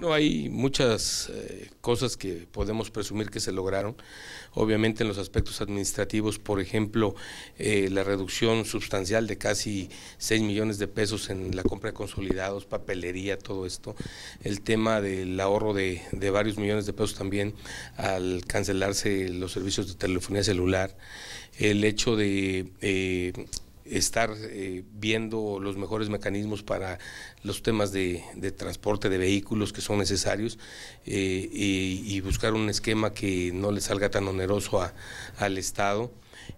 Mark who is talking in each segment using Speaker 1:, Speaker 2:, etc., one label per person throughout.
Speaker 1: No, hay muchas eh, cosas que podemos presumir que se lograron. Obviamente en los aspectos administrativos, por ejemplo, eh, la reducción sustancial de casi 6 millones de pesos en la compra de consolidados, papelería, todo esto. El tema del ahorro de, de varios millones de pesos también al cancelarse los servicios de telefonía celular. El hecho de eh, estar eh, viendo los mejores mecanismos para los temas de, transporte de vehículos que son necesarios eh, y, buscar un esquema que no le salga tan oneroso al Estado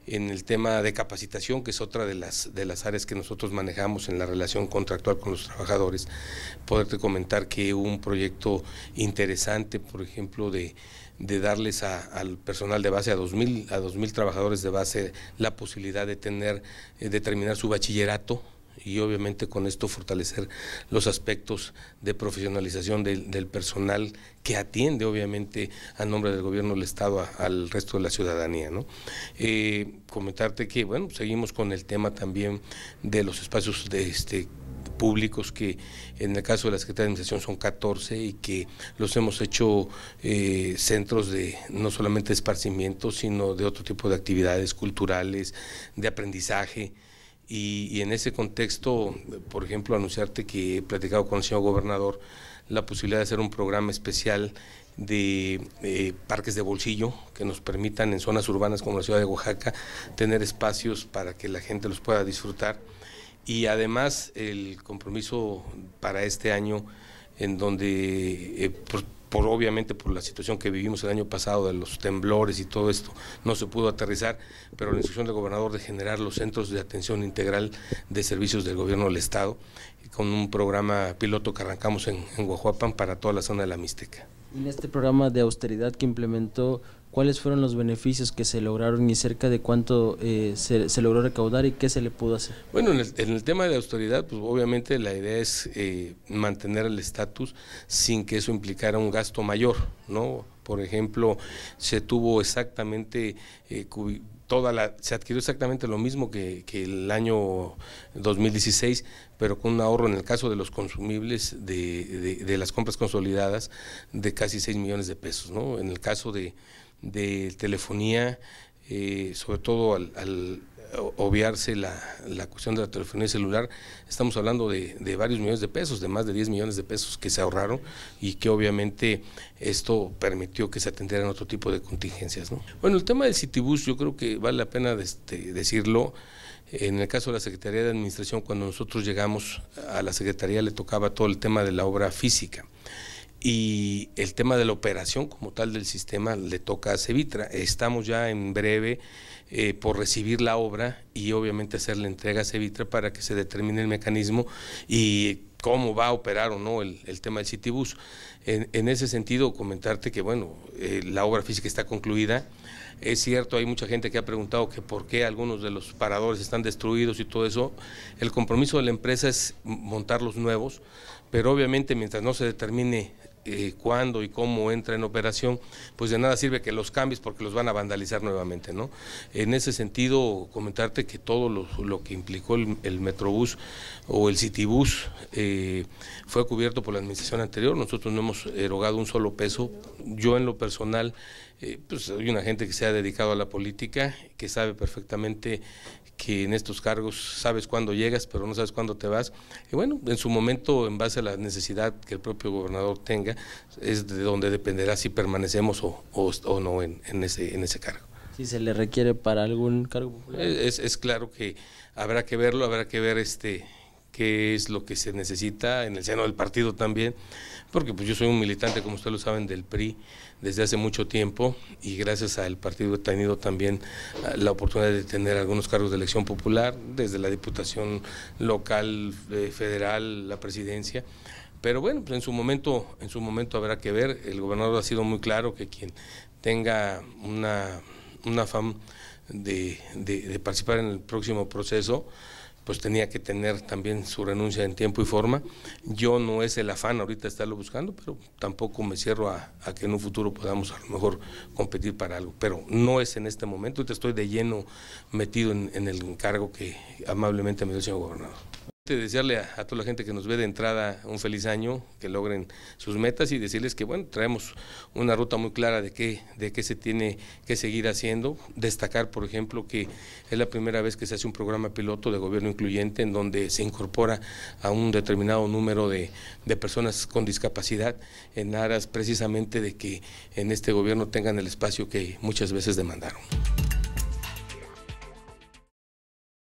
Speaker 1: en el tema de capacitación, que es otra de las, de las áreas que nosotros manejamos en la relación contractual con los trabajadores, poderte comentar que hubo un proyecto interesante, por ejemplo, de, darles al personal de base, a 2.000 a trabajadores de base, la posibilidad de tener, eh, de terminar su bachillerato y obviamente con esto fortalecer los aspectos de profesionalización del, personal que atiende obviamente a nombre del gobierno del Estado al resto de la ciudadanía. Eh, comentarte que bueno, seguimos con el tema también de los espacios de este públicos que en el caso de la Secretaría de Administración son 14 y que los hemos hecho eh, centros de no solamente esparcimiento, sino de otro tipo de actividades culturales, de aprendizaje. Y, en ese contexto, por ejemplo, anunciarte que he platicado con el señor gobernador la posibilidad de hacer un programa especial de eh, parques de bolsillo que nos permitan en zonas urbanas como la ciudad de Oaxaca tener espacios para que la gente los pueda disfrutar. Y además el compromiso para este año en donde eh, obviamente por la situación que vivimos el año pasado de los temblores y todo esto, no se pudo aterrizar, pero la instrucción del gobernador de generar los centros de atención integral de servicios del gobierno del Estado, con un programa piloto que arrancamos en, en para toda la zona de la Mixteca. En este programa de austeridad que implementó, ¿cuáles fueron los beneficios que se lograron y cerca de cuánto eh, se, logró recaudar y qué se le pudo hacer? Bueno, en el, tema de austeridad, pues obviamente la idea es eh, mantener el estatus sin que eso implicara un gasto mayor, ¿no? Por ejemplo, se tuvo exactamente eh, toda la, se adquirió exactamente lo mismo que, el año 2016, pero con un ahorro en el caso de los consumibles de, las compras consolidadas de casi 6 millones de pesos. ¿no? En el caso de, de telefonía, eh, sobre todo al obviarse la, cuestión de la telefonía celular, estamos hablando de, varios millones de pesos, de más de 10 millones de pesos que se ahorraron y que obviamente esto permitió que se atendieran otro tipo de contingencias. Bueno, el tema del Citibus yo creo que vale la pena este, decirlo. En el caso de la Secretaría de Administración, cuando nosotros llegamos a la Secretaría le tocaba todo el tema de la obra física. Y el tema de la operación como tal del sistema le toca a Cevitra. Estamos ya en breve eh, por recibir la obra y obviamente hacer la entrega a Cevitra para que se determine el mecanismo y cómo va a operar o no el, tema del Citibus. En, en, ese sentido, comentarte que bueno, eh, la obra física está concluida. Es cierto, hay mucha gente que ha preguntado que por qué algunos de los paradores están destruidos y todo eso. El compromiso de la empresa es montar los nuevos, pero obviamente mientras no se determine eh, cuándo y cómo entra en operación, pues de nada sirve que los cambies porque los van a vandalizar nuevamente, ¿no? En ese sentido, comentarte que todo lo, que implicó el, Metrobús o el Citibus eh, fue cubierto por la administración anterior, nosotros no hemos erogado un solo peso, yo en lo personal, eh, pues soy una gente que se ha dedicado a la política, que sabe perfectamente que en estos cargos sabes cuándo llegas, pero no sabes cuándo te vas. Y bueno, en su momento, en base a la necesidad que el propio gobernador tenga, es de donde dependerá si permanecemos o, o, no en, en, ese, en ese cargo. Si se le requiere para algún cargo popular. Es, es claro que habrá que verlo, habrá que ver este qué es lo que se necesita en el seno del partido también, porque pues yo soy un militante, como ustedes lo saben, del PRI desde hace mucho tiempo y gracias al partido he tenido también ah, la oportunidad de tener algunos cargos de elección popular, desde la Diputación local, eh, federal, la presidencia. Pero bueno, pues, en su momento, en su momento habrá que ver. El gobernador ha sido muy claro que quien tenga una, una de, participar en el próximo proceso, pues tenía que tener también su renuncia en tiempo y forma. Yo no es el afán ahorita estarlo buscando, pero tampoco me cierro a, que en un futuro podamos a lo mejor competir para algo. Pero no es en este momento, ahorita estoy de lleno metido en, en el encargo que amablemente me dio el señor gobernador decirle desearle a, toda la gente que nos ve de entrada un feliz año, que logren sus metas y decirles que bueno, traemos una ruta muy clara de qué, de qué se tiene que seguir haciendo. Destacar, por ejemplo, que es la primera vez que se hace un programa piloto de gobierno incluyente en donde se incorpora a un determinado número de personas con discapacidad en aras precisamente de que en este gobierno tengan el espacio que muchas veces demandaron.